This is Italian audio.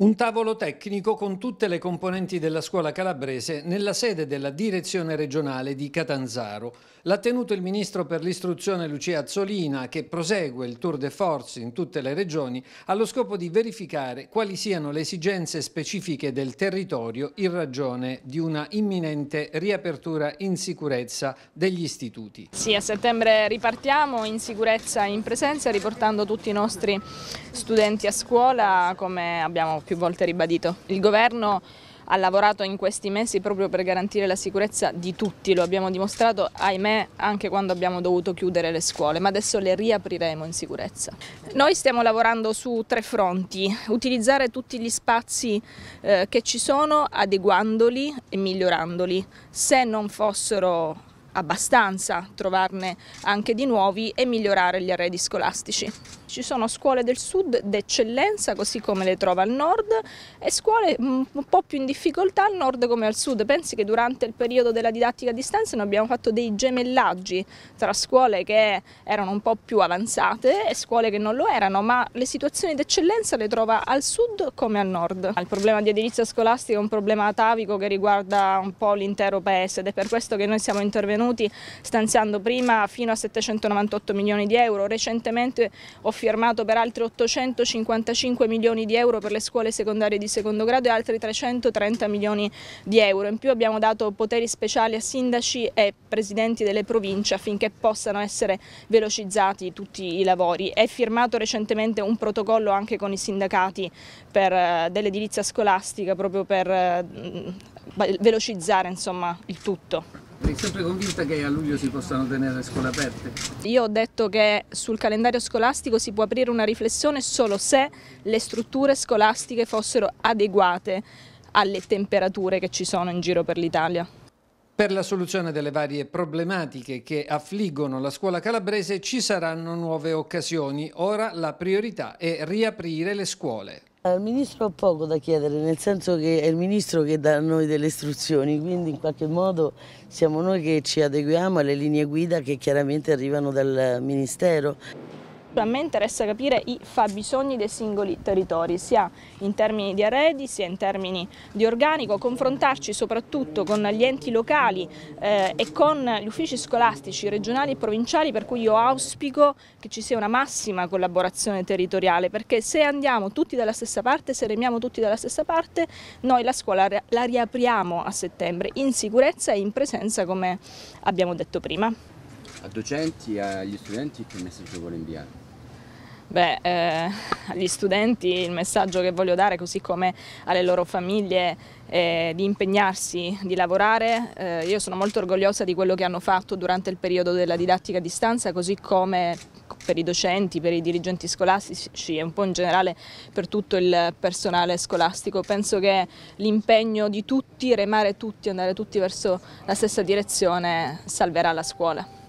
Un tavolo tecnico con tutte le componenti della scuola calabrese nella sede della direzione regionale di Catanzaro. L'ha tenuto il ministro per l'istruzione Lucia Azzolina che prosegue il tour de force in tutte le regioni allo scopo di verificare quali siano le esigenze specifiche del territorio in ragione di una imminente riapertura in sicurezza degli istituti. Sì, a settembre ripartiamo in sicurezza e in presenza riportando tutti i nostri studenti a scuola come abbiamo più volte ribadito. Il governo ha lavorato in questi mesi proprio per garantire la sicurezza di tutti, lo abbiamo dimostrato ahimè anche quando abbiamo dovuto chiudere le scuole, ma adesso le riapriremo in sicurezza. Noi stiamo lavorando su tre fronti, utilizzare tutti gli spazi eh, che ci sono adeguandoli e migliorandoli, se non fossero abbastanza, trovarne anche di nuovi e migliorare gli arredi scolastici. Ci sono scuole del sud d'eccellenza così come le trova al nord e scuole mm, un po' più in difficoltà al nord come al sud. Pensi che durante il periodo della didattica a distanza noi abbiamo fatto dei gemellaggi tra scuole che erano un po' più avanzate e scuole che non lo erano, ma le situazioni d'eccellenza le trova al sud come al nord. Il problema di edilizia scolastica è un problema atavico che riguarda un po' l'intero paese ed è per questo che noi siamo intervenuti sostenuti stanziando prima fino a 798 milioni di euro, recentemente ho firmato per altri 855 milioni di euro per le scuole secondarie di secondo grado e altri 330 milioni di euro. In più abbiamo dato poteri speciali a sindaci e presidenti delle province affinché possano essere velocizzati tutti i lavori. È firmato recentemente un protocollo anche con i sindacati eh, dell'edilizia scolastica proprio per eh, velocizzare insomma, il tutto. Sei sempre convinta che a luglio si possano tenere le scuole aperte? Io ho detto che sul calendario scolastico si può aprire una riflessione solo se le strutture scolastiche fossero adeguate alle temperature che ci sono in giro per l'Italia. Per la soluzione delle varie problematiche che affliggono la scuola calabrese ci saranno nuove occasioni. Ora la priorità è riaprire le scuole. Al eh, Ministro ha poco da chiedere, nel senso che è il Ministro che dà a noi delle istruzioni, quindi in qualche modo siamo noi che ci adeguiamo alle linee guida che chiaramente arrivano dal Ministero. A me interessa capire i fabbisogni dei singoli territori, sia in termini di arredi, sia in termini di organico, confrontarci soprattutto con gli enti locali eh, e con gli uffici scolastici regionali e provinciali, per cui io auspico che ci sia una massima collaborazione territoriale, perché se andiamo tutti dalla stessa parte, se remiamo tutti dalla stessa parte, noi la scuola la riapriamo a settembre in sicurezza e in presenza come abbiamo detto prima. A docenti e agli studenti che messaggio vuole inviare? Beh, eh, agli studenti il messaggio che voglio dare, così come alle loro famiglie, è di impegnarsi, di lavorare. Eh, io sono molto orgogliosa di quello che hanno fatto durante il periodo della didattica a distanza, così come per i docenti, per i dirigenti scolastici e un po' in generale per tutto il personale scolastico. Penso che l'impegno di tutti, remare tutti, andare tutti verso la stessa direzione, salverà la scuola.